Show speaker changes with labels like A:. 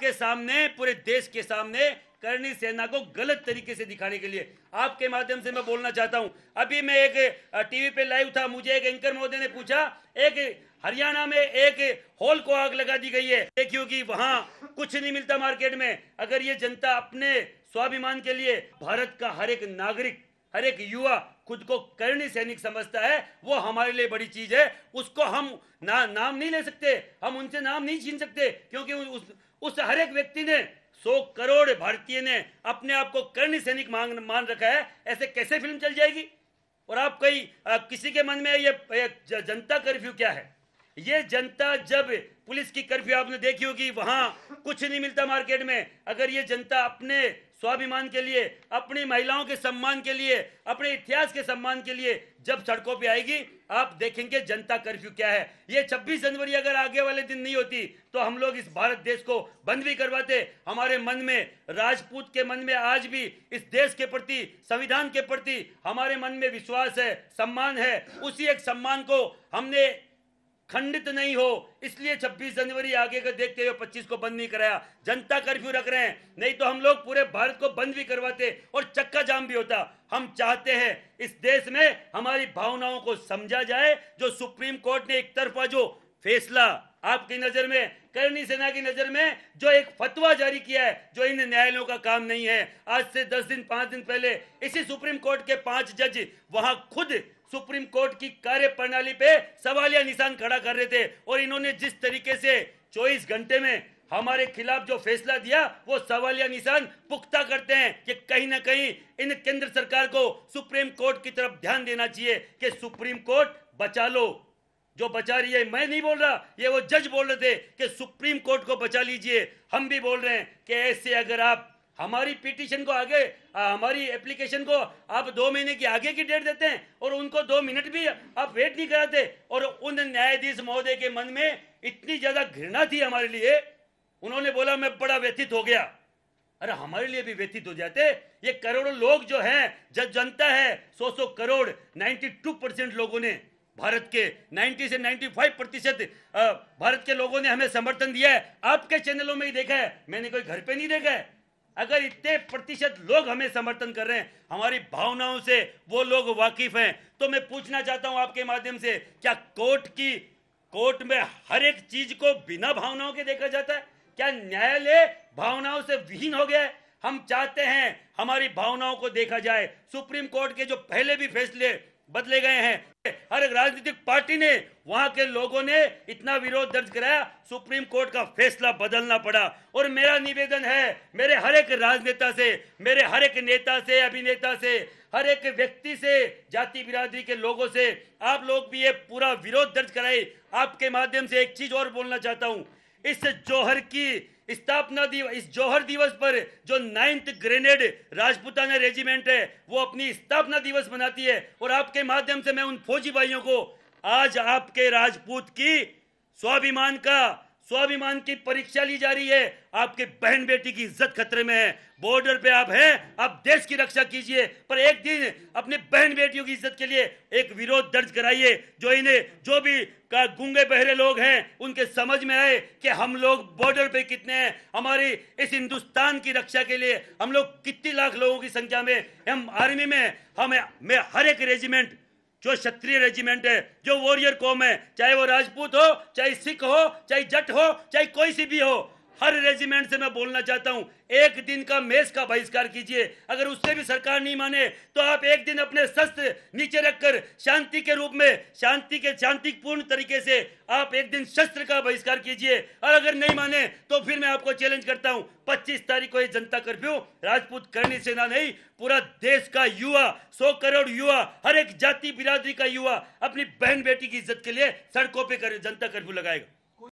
A: आपके सामने पूरे देश के सामने करनी सेना को गलत तरीके से दिखाने के लिए आपके माध्यम से मैं बोलना चाहता हूं अभी मैं एक टीवी पे लाइव था मुझे एक एंकर महोदय ने पूछा एक हरियाणा में एक हॉल को आग लगा दी गई है देखियो कि वहाँ कुछ नहीं मिलता मार्केट में अगर ये जनता अपने स्वाभिमान के लिए भारत का हर एक नागरिक हर एक युवा खुद को करणी सैनिक समझता है वो हमारे लिए बड़ी चीज है उसको हम ना नाम नहीं ले सकते हम उनसे नाम नहीं छीन सकते क्योंकि उस उस हर एक व्यक्ति ने सौ करोड़ भारतीय ने अपने आप को कर्ण सैनिक मांग मान रखा है ऐसे कैसे फिल्म चल जाएगी और आप कई किसी के मन में ये, ये जनता कर्फ्यू क्या है ये जनता जब पुलिस की कर्फ्यू आपने देखी होगी वहां कुछ नहीं मिलता मार्केट में अगर ये जनता अपने स्वाभिमान के लिए अपनी महिलाओं के सम्मान के लिए अपने इतिहास के सम्मान के लिए जब सड़कों पे आएगी आप देखेंगे जनता कर्फ्यू क्या है ये 26 जनवरी अगर आगे वाले दिन नहीं होती तो हम लोग इस भारत देश को बंद भी करवाते हमारे मन में राजपूत के मन में आज भी इस देश के प्रति संविधान के प्रति हमारे मन में विश्वास है सम्मान है उसी एक सम्मान को हमने खंडित नहीं हो इसलिए 26 जनवरी आगे का देखते हुए 25 को बंद नहीं कराया जनता कर्फ्यू रख रहे हैं नहीं तो हम लोग पूरे भारत को बंद भी करवाते और चक्का जाम भी होता हम चाहते हैं इस देश में हमारी भावनाओं को समझा जाए जो सुप्रीम कोर्ट ने एक तरफा जो फैसला आपकी नजर में करनी सेना की नजर में जो एक फतवा जारी किया है जो इन न्यायालयों का काम नहीं है आज से दस दिन पांच दिन पहले इसी सुप्रीम कोर्ट के पांच जज वहां खुद सुप्रीम कोर्ट की कार्य प्रणाली पे सवालिया निशान खड़ा कर रहे थे और इन्होंने जिस तरीके से चौबीस घंटे में हमारे खिलाफ जो फैसला दिया वो सवालिया निशान पुख्ता करते हैं कि कहीं ना कहीं इन केंद्र सरकार को सुप्रीम कोर्ट की तरफ ध्यान देना चाहिए कि सुप्रीम कोर्ट बचा लो जो बचा रही है मैं नहीं बोल रहा ये वो जज बोल रहे थे कि सुप्रीम कोर्ट को बचा लीजिए हम भी बोल रहे हैं कि ऐसे अगर आप हमारी पिटिशन को आगे आ, हमारी एप्लीकेशन को आप दो महीने की आगे की डेट देते हैं और उनको दो मिनट भी आप वेट नहीं कराते और उन न्यायाधीश महोदय के मन में इतनी ज्यादा घृणा थी हमारे लिए उन्होंने बोला मैं बड़ा व्यथित हो गया अरे हमारे लिए भी व्यथित हो जाते ये करोड़ों लोग जो हैं जब जनता है सौ सौ करोड़ 92 परसेंट लोगों ने भारत के 90 से 95 प्रतिशत भारत के लोगों ने हमें समर्थन दिया है आपके चैनलों में ही देखा है मैंने कोई घर पे नहीं देखा है अगर इतने प्रतिशत लोग हमें समर्थन कर रहे हैं हमारी भावनाओं से वो लोग वाकिफ हैं तो मैं पूछना चाहता हूं आपके माध्यम से क्या कोर्ट की कोर्ट में हर एक चीज को बिना भावनाओं के देखा जाता है क्या न्यायालय भावनाओं से विहीन हो गया है हम चाहते हैं हमारी भावनाओं को देखा जाए सुप्रीम कोर्ट के जो पहले भी फैसले बदले गए हैं हर एक राजनीतिक पार्टी ने वहां के लोगों ने इतना विरोध दर्ज कराया सुप्रीम कोर्ट का फैसला बदलना पड़ा और मेरा निवेदन है मेरे हर एक राजनेता से मेरे हर एक नेता से अभिनेता से हर एक व्यक्ति से जाति बिरादरी के लोगों से आप लोग भी ये पूरा विरोध दर्ज कराए आपके माध्यम से एक चीज और बोलना चाहता हूँ इस जौहर की स्थापना दिवस इस जौहर दिवस पर जो नाइन्थ ग्रेनेड राजपूताना रेजिमेंट है वो अपनी स्थापना दिवस मनाती है और आपके माध्यम से मैं उन फौजी भाइयों को आज आपके राजपूत की स्वाभिमान का स्वाभिमान की परीक्षा ली जा रही है आपके बहन बेटी की इज्जत खतरे में है बॉर्डर पे आप हैं आप देश की रक्षा कीजिए पर एक दिन अपने बहन बेटियों की इज्जत के लिए एक विरोध दर्ज कराइए जो इन्हें जो भी का गूंगे बहरे लोग हैं उनके समझ में आए कि हम लोग बॉर्डर पे कितने हैं हमारी इस हिंदुस्तान की रक्षा के लिए हम लोग कितनी लाख लोगों की संख्या में हम आर्मी में हमें हर एक रेजिमेंट जो क्षत्रिय रेजिमेंट है जो वॉरियर कौम है चाहे वो राजपूत हो चाहे सिख हो चाहे जट हो चाहे कोई सी भी हो हर रेजिमेंट से मैं बोलना चाहता हूँ एक दिन का मेज का बहिष्कार कीजिए अगर उससे भी सरकार नहीं माने तो आप एक दिन अपने शस्त्र नीचे रखकर शांति के रूप में शांति के शांतिपूर्ण तरीके से आप एक दिन शस्त्र का बहिष्कार कीजिए और अगर नहीं माने तो फिर मैं आपको चैलेंज करता हूँ 25 तारीख को ये जनता कर्फ्यू राजपूत करनी सेना नहीं पूरा देश का युवा सौ करोड़ युवा हर एक जाति बिरादरी का युवा अपनी बहन बेटी की इज्जत के लिए सड़कों पर जनता कर्फ्यू लगाएगा